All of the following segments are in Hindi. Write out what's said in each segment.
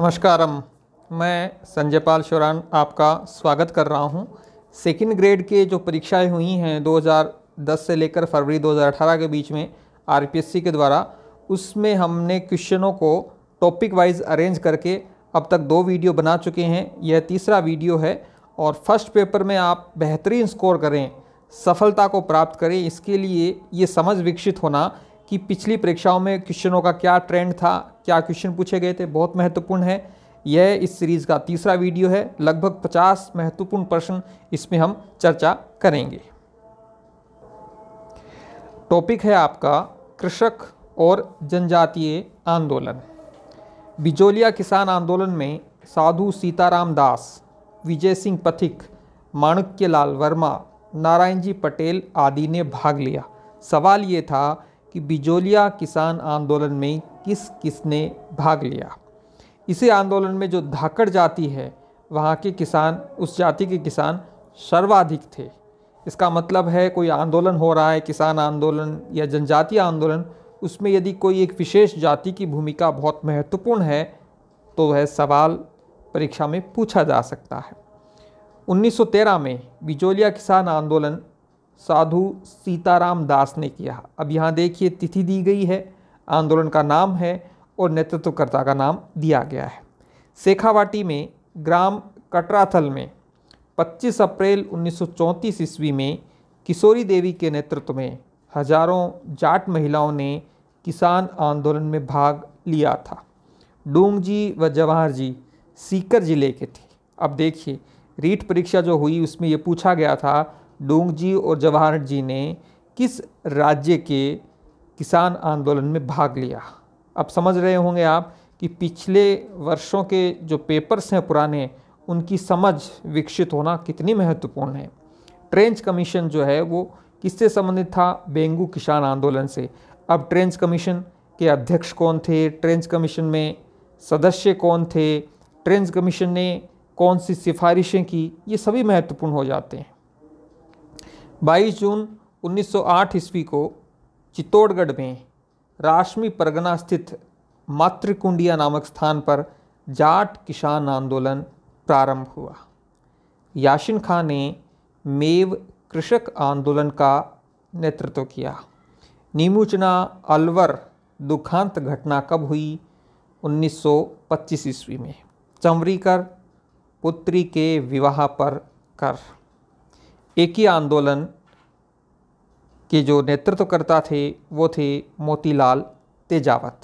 नमस्कार मैं संजय पाल शोरान आपका स्वागत कर रहा हूं सेकेंड ग्रेड के जो परीक्षाएं हुई हैं 2010 से लेकर फरवरी 2018 के बीच में आरपीएससी के द्वारा उसमें हमने क्वेश्चनों को टॉपिक वाइज अरेंज करके अब तक दो वीडियो बना चुके हैं यह तीसरा वीडियो है और फर्स्ट पेपर में आप बेहतरीन स्कोर करें सफलता को प्राप्त करें इसके लिए ये समझ विकसित होना कि पिछली परीक्षाओं में क्वेश्चनों का क्या ट्रेंड था क्या क्वेश्चन पूछे गए थे बहुत महत्वपूर्ण है यह इस सीरीज़ का तीसरा वीडियो है लगभग 50 महत्वपूर्ण प्रश्न इसमें हम चर्चा करेंगे टॉपिक है आपका कृषक और जनजातीय आंदोलन बिजोलिया किसान आंदोलन में साधु सीताराम दास विजय सिंह पथिक माणक्य लाल वर्मा नारायण जी पटेल आदि ने भाग लिया सवाल ये था कि बिजोलिया किसान आंदोलन में किस किसने भाग लिया इसी आंदोलन में जो धाकड़ जाति है वहाँ के किसान उस जाति के किसान सर्वाधिक थे इसका मतलब है कोई आंदोलन हो रहा है किसान आंदोलन या जनजातीय आंदोलन उसमें यदि कोई एक विशेष जाति की भूमिका बहुत महत्वपूर्ण है तो वह सवाल परीक्षा में पूछा जा सकता है 1913 में बिजोलिया किसान आंदोलन साधु सीताराम दास ने किया अब यहाँ देखिए तिथि दी गई है आंदोलन का नाम है और नेतृत्वकर्ता का नाम दिया गया है शेखावाटी में ग्राम कटराथल में 25 अप्रैल उन्नीस ईस्वी में किशोरी देवी के नेतृत्व में हजारों जाट महिलाओं ने किसान आंदोलन में भाग लिया था डोंग जी व जवाहर जी सीकर जिले के थे अब देखिए रीट परीक्षा जो हुई उसमें ये पूछा गया था डोंग जी और जवाहर जी ने किस राज्य के किसान आंदोलन में भाग लिया अब समझ रहे होंगे आप कि पिछले वर्षों के जो पेपर्स हैं पुराने उनकी समझ विकसित होना कितनी महत्वपूर्ण है ट्रेंच कमीशन जो है वो किससे संबंधित था बेंगू किसान आंदोलन से अब ट्रेंच कमीशन के अध्यक्ष कौन थे ट्रेंच कमीशन में सदस्य कौन थे ट्रेंच कमीशन ने कौन सी सिफारिशें की ये सभी महत्वपूर्ण हो जाते हैं 22 जून 1908 ईस्वी को चित्तौड़गढ़ में राशमी परगना स्थित मातृकुंडिया नामक स्थान पर जाट किसान आंदोलन प्रारंभ हुआ याशिन खां ने मेव कृषक आंदोलन का नेतृत्व किया नीमूचना अलवर दुखांत घटना कब हुई 1925 ईस्वी में चमरीकर पुत्री के विवाह पर कर एक ही आंदोलन के जो नेतृत्वकर्ता थे वो थे मोतीलाल तेजावत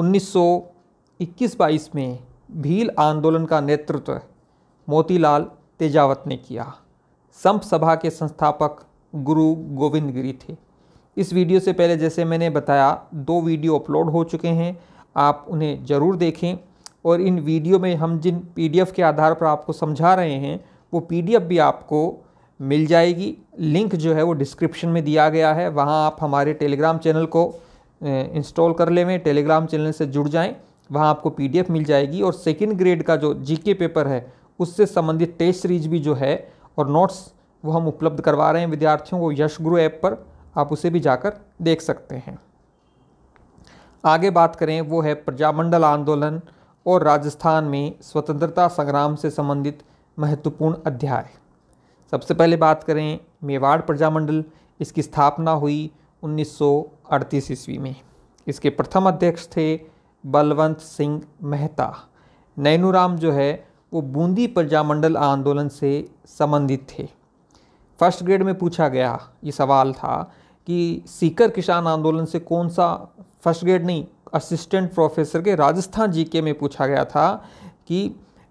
1921-22 में भील आंदोलन का नेतृत्व मोतीलाल तेजावत ने किया संप सभा के संस्थापक गुरु गोविंद गिरी थे इस वीडियो से पहले जैसे मैंने बताया दो वीडियो अपलोड हो चुके हैं आप उन्हें ज़रूर देखें और इन वीडियो में हम जिन पीडीएफ के आधार पर आपको समझा रहे हैं वो पीडीएफ भी आपको मिल जाएगी लिंक जो है वो डिस्क्रिप्शन में दिया गया है वहाँ आप हमारे टेलीग्राम चैनल को इंस्टॉल कर लेवें टेलीग्राम चैनल से जुड़ जाएं वहाँ आपको पीडीएफ मिल जाएगी और सेकेंड ग्रेड का जो जीके पेपर है उससे संबंधित टेस्ट सीरीज भी जो है और नोट्स वो हम उपलब्ध करवा रहे हैं विद्यार्थियों को यश गुरु ऐप पर आप उसे भी जाकर देख सकते हैं आगे बात करें वो है प्रजामंडल आंदोलन और राजस्थान में स्वतंत्रता संग्राम से संबंधित महत्वपूर्ण अध्याय सबसे पहले बात करें मेवाड़ प्रजामंडल इसकी स्थापना हुई 1938 ईस्वी में इसके प्रथम अध्यक्ष थे बलवंत सिंह मेहता नैनूराम जो है वो बूंदी प्रजामंडल आंदोलन से संबंधित थे फर्स्ट ग्रेड में पूछा गया ये सवाल था कि सीकर किसान आंदोलन से कौन सा फर्स्ट ग्रेड नहीं असिस्टेंट प्रोफेसर के राजस्थान जीके में पूछा गया था कि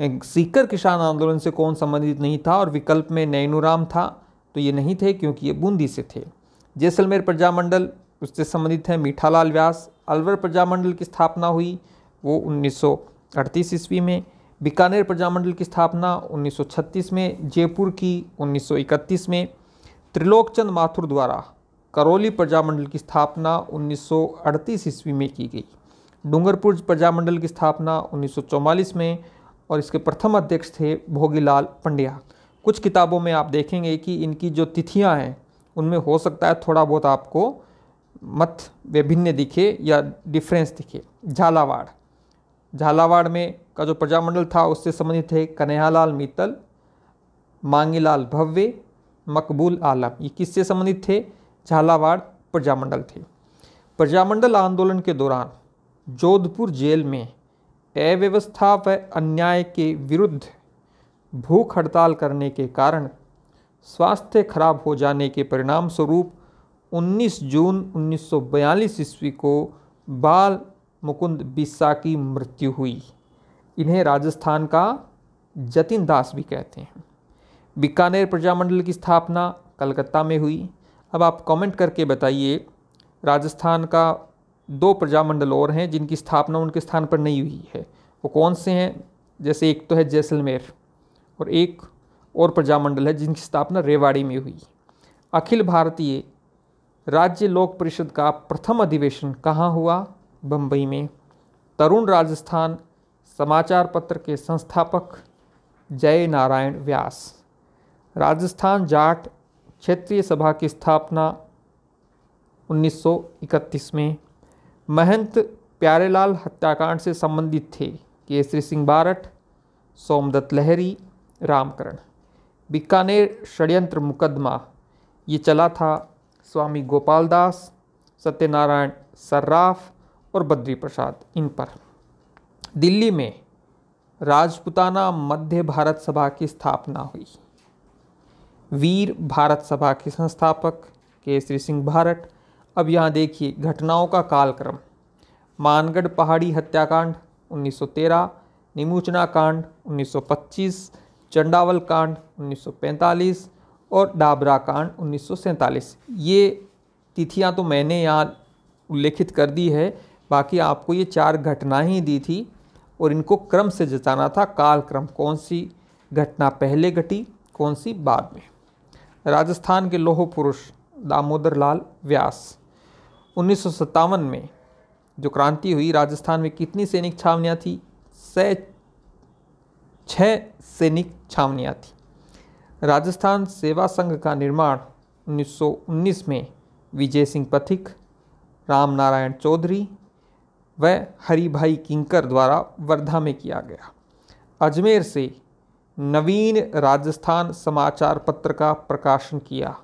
अं, सीकर किसान आंदोलन से कौन संबंधित नहीं था और विकल्प में नैनूराम था तो ये नहीं थे क्योंकि ये बूंदी से थे जैसलमेर प्रजामंडल उससे संबंधित है मीठालाल व्यास अलवर प्रजामंडल की स्थापना हुई वो 1938 ईस्वी में बीकानेर प्रजामंडल की स्थापना 1936 में जयपुर की 1931 में त्रिलोकचंद माथुर द्वारा करौली प्रजामंडल की स्थापना 1938 ईस्वी में की गई डूंगरपुर प्रजामंडल की स्थापना 1944 में और इसके प्रथम अध्यक्ष थे भोगीलाल पंड्या कुछ किताबों में आप देखेंगे कि इनकी जो तिथियां हैं उनमें हो सकता है थोड़ा बहुत आपको मत विभिन्न दिखे या डिफरेंस दिखे झालावाड़ झालावाड़ में का जो प्रजामंडल था उससे संबंधित थे कन्हैयालाल मित्तल मांगीलाल भव्य मकबूल आलम ये किससे संबंधित थे झालावाड़ प्रजामंडल थे प्रजामंडल आंदोलन के दौरान जोधपुर जेल में अव्यवस्था व अन्याय के विरुद्ध भूख हड़ताल करने के कारण स्वास्थ्य खराब हो जाने के परिणाम स्वरूप 19 जून 1942 ईस्वी को बाल मुकुंद बिस्सा की मृत्यु हुई इन्हें राजस्थान का जतिन दास भी कहते हैं बीकानेर प्रजामंडल की स्थापना कलकत्ता में हुई अब आप कमेंट करके बताइए राजस्थान का दो प्रजामंडल और हैं जिनकी स्थापना उनके स्थान पर नहीं हुई है वो कौन से हैं जैसे एक तो है जैसलमेर और एक और प्रजामंडल है जिनकी स्थापना रेवाड़ी में हुई अखिल भारतीय राज्य लोक परिषद का प्रथम अधिवेशन कहाँ हुआ बम्बई में तरुण राजस्थान समाचार पत्र के संस्थापक जय नारायण व्यास राजस्थान जाट क्षेत्रीय सभा की स्थापना 1931 में महंत प्यारेलाल हत्याकांड से संबंधित थे केसरी सिंह बारठ सोमदत्त लहरी रामकरण बीकानेर षड्यंत्र मुकदमा ये चला था स्वामी गोपालदास सत्यनारायण सर्राफ और बद्री प्रसाद इन पर दिल्ली में राजपुताना मध्य भारत सभा की स्थापना हुई वीर भारत सभा के संस्थापक केसरी सिंह भारत अब यहाँ देखिए घटनाओं का कालक्रम मानगढ़ पहाड़ी हत्याकांड 1913 निमूचना कांड 1925 चंडावल कांड 1945 और डाबरा कांड 1947 ये तिथियां तो मैंने यहाँ उल्लेखित कर दी है बाकी आपको ये चार घटनाएं ही दी थी और इनको क्रम से जताना था कालक्रम कौन सी घटना पहले घटी कौन सी बाद में राजस्थान के लोह पुरुष दामोदर लाल व्यास उन्नीस में जो क्रांति हुई राजस्थान में कितनी सैनिक छावनियाँ थी सै छः सैनिक छावनियाँ थी राजस्थान सेवा संघ का निर्माण 1919 में विजय सिंह पथिक राम नारायण चौधरी व हरिभाई किंकर द्वारा वर्धा में किया गया अजमेर से नवीन राजस्थान समाचार पत्र का प्रकाशन किया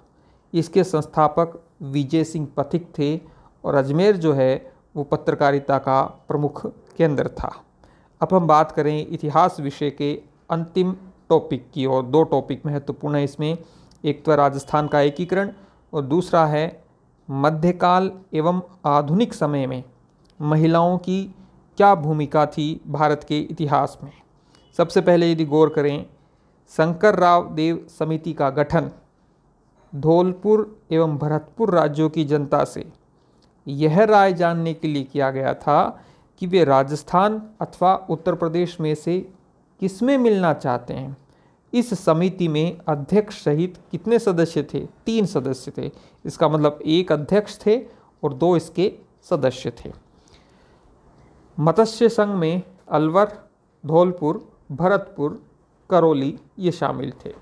इसके संस्थापक विजय सिंह पथिक थे और अजमेर जो है वो पत्रकारिता का प्रमुख केंद्र था अब हम बात करें इतिहास विषय के अंतिम टॉपिक की और दो टॉपिक महत्वपूर्ण है इसमें एक तो राजस्थान का एकीकरण और दूसरा है मध्यकाल एवं आधुनिक समय में महिलाओं की क्या भूमिका थी भारत के इतिहास में सबसे पहले यदि गौर करें शंकर राव देव समिति का गठन धौलपुर एवं भरतपुर राज्यों की जनता से यह राय जानने के लिए किया गया था कि वे राजस्थान अथवा उत्तर प्रदेश में से किस में मिलना चाहते हैं इस समिति में अध्यक्ष सहित कितने सदस्य थे तीन सदस्य थे इसका मतलब एक अध्यक्ष थे और दो इसके सदस्य थे मत्स्य संघ में अलवर धौलपुर भरतपुर करौली ये शामिल थे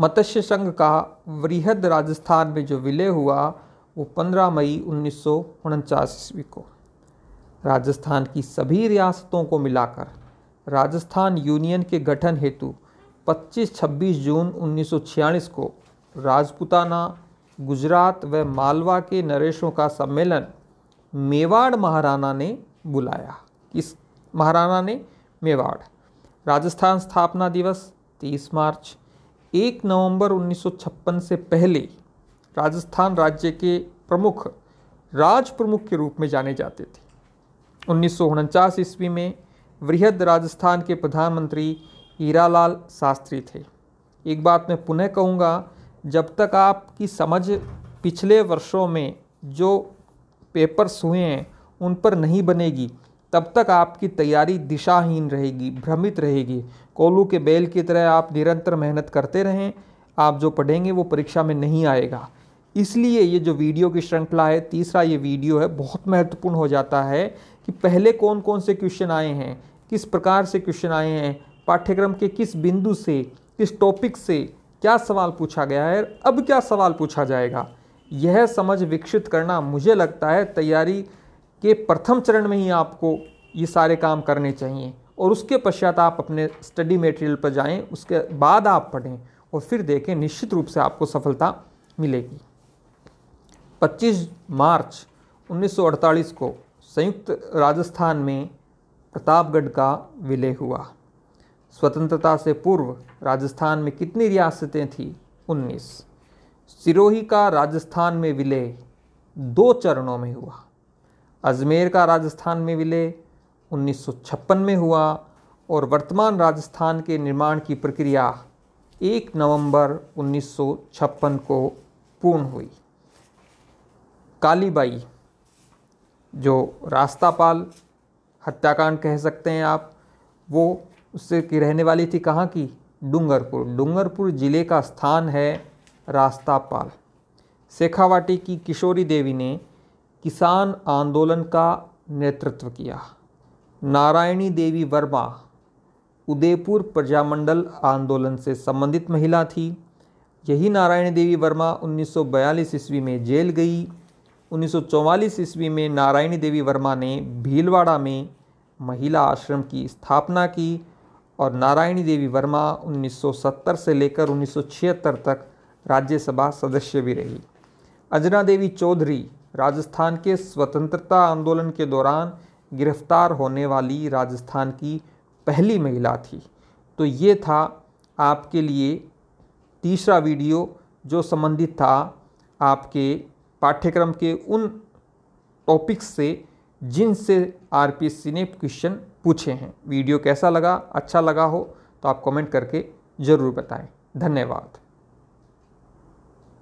मत्स्य संघ का वृहद राजस्थान में जो विलय हुआ वो 15 मई उन्नीस सौ ईस्वी को राजस्थान की सभी रियासतों को मिलाकर राजस्थान यूनियन के गठन हेतु 25-26 जून 1946 को राजपुताना गुजरात व मालवा के नरेशों का सम्मेलन मेवाड़ महाराणा ने बुलाया किस महाराणा ने मेवाड़ राजस्थान स्थापना दिवस 30 मार्च 1 नवंबर 1956 से पहले राजस्थान राज्य के प्रमुख राज प्रमुख के रूप में जाने जाते थे उन्नीस ईस्वी में वृहद राजस्थान के प्रधानमंत्री हीरालाल शास्त्री थे एक बात मैं पुनः कहूँगा जब तक आपकी समझ पिछले वर्षों में जो पेपर्स हुए हैं उन पर नहीं बनेगी तब तक आपकी तैयारी दिशाहीन रहेगी भ्रमित रहेगी कोलू के बेल की तरह आप निरंतर मेहनत करते रहें आप जो पढ़ेंगे वो परीक्षा में नहीं आएगा इसलिए ये जो वीडियो की श्रृंखला है तीसरा ये वीडियो है बहुत महत्वपूर्ण हो जाता है कि पहले कौन कौन से क्वेश्चन आए हैं किस प्रकार से क्वेश्चन आए हैं पाठ्यक्रम के किस बिंदु से किस टॉपिक से क्या सवाल पूछा गया है अब क्या सवाल पूछा जाएगा यह समझ विकसित करना मुझे लगता है तैयारी के प्रथम चरण में ही आपको ये सारे काम करने चाहिए और उसके पश्चात आप अपने स्टडी मटेरियल पर जाएं उसके बाद आप पढ़ें और फिर देखें निश्चित रूप से आपको सफलता मिलेगी 25 मार्च 1948 को संयुक्त राजस्थान में प्रतापगढ़ का विलय हुआ स्वतंत्रता से पूर्व राजस्थान में कितनी रियासतें थीं 19 सिरोही का राजस्थान में विलय दो चरणों में हुआ अजमेर का राजस्थान में विलय 1956 में हुआ और वर्तमान राजस्थान के निर्माण की प्रक्रिया 1 नवंबर 1956 को पूर्ण हुई कालीबाई जो रास्तापाल हत्याकांड कह सकते हैं आप वो उससे की रहने वाली थी कहाँ की डूंगरपुर डूंगरपुर ज़िले का स्थान है रास्तापाल शेखावाटी की किशोरी देवी ने किसान आंदोलन का नेतृत्व किया नारायणी देवी वर्मा उदयपुर प्रजामंडल आंदोलन से संबंधित महिला थी यही नारायणी देवी वर्मा 1942 ईस्वी में जेल गई 1944 ईस्वी में नारायणी देवी वर्मा ने भीलवाड़ा में महिला आश्रम की स्थापना की और नारायणी देवी वर्मा 1970 से लेकर 1976 तक राज्यसभा सदस्य भी रही अजना देवी चौधरी राजस्थान के स्वतंत्रता आंदोलन के दौरान गिरफ्तार होने वाली राजस्थान की पहली महिला थी तो ये था आपके लिए तीसरा वीडियो जो संबंधित था आपके पाठ्यक्रम के उन टॉपिक्स से जिनसे सी ने क्वेश्चन पूछे हैं वीडियो कैसा लगा अच्छा लगा हो तो आप कमेंट करके ज़रूर बताएं धन्यवाद